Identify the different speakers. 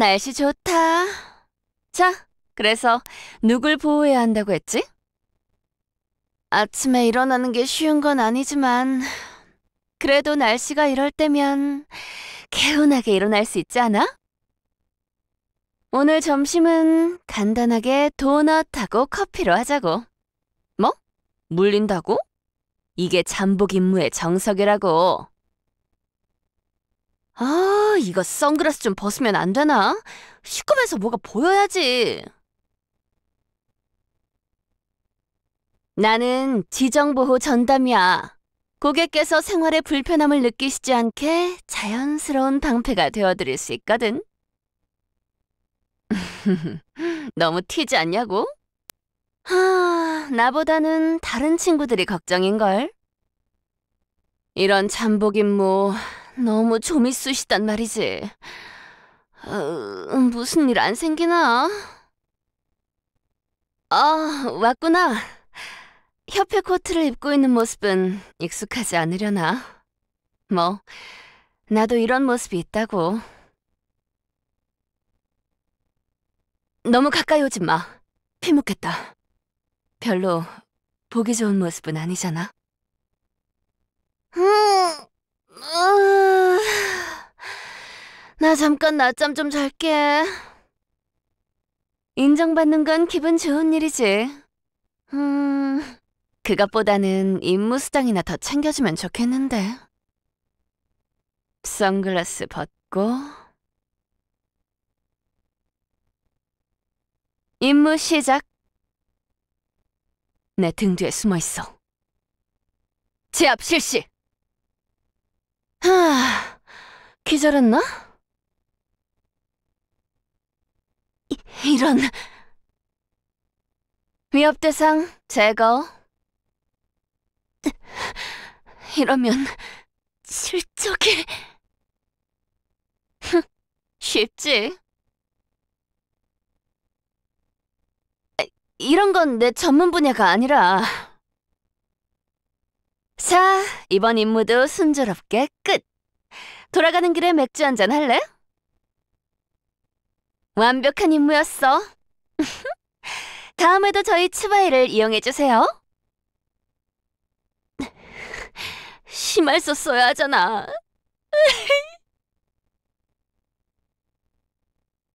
Speaker 1: 날씨 좋다. 자, 그래서 누굴 보호해야 한다고 했지? 아침에 일어나는 게 쉬운 건 아니지만 그래도 날씨가 이럴 때면 개운하게 일어날 수 있지 않아? 오늘 점심은 간단하게 도넛하고 커피로 하자고. 뭐? 물린다고? 이게 잠복 임무의 정석이라고. 이거 선글라스 좀 벗으면 안 되나? 시커면서 뭐가 보여야지. 나는 지정보호 전담이야. 고객께서 생활에 불편함을 느끼시지 않게 자연스러운 방패가 되어드릴 수 있거든. 너무 튀지 않냐고? 하, 나보다는 다른 친구들이 걱정인걸. 이런 잠복 임무 너무 조미수시단 말이지. 어, 무슨 일 안 생기나? 아, 왔구나. 협회 코트를 입고 있는 모습은 익숙하지 않으려나? 뭐, 나도 이런 모습이 있다고. 너무 가까이 오지 마. 피묵겠다 별로 보기 좋은 모습은 아니잖아. 음. 나 잠깐 낮잠 좀 잘게. 인정받는 건 기분 좋은 일이지. 음, 그것보다는 임무수당이나 더 챙겨주면 좋겠는데. 선글라스 벗고 임무 시작. 내 등 뒤에 숨어 있어. 제압 실시. 하, 기절했나? 이런... 위협 대상 제거. 이러면 실적이... 쉽지. 이런 건 내 전문 분야가 아니라... 자, 이번 임무도 순조롭게 끝! 돌아가는 길에 맥주 한잔 할래? 완벽한 임무였어. 다음에도 저희 츠바이를 이용해주세요. 심할 썼어야 하잖아.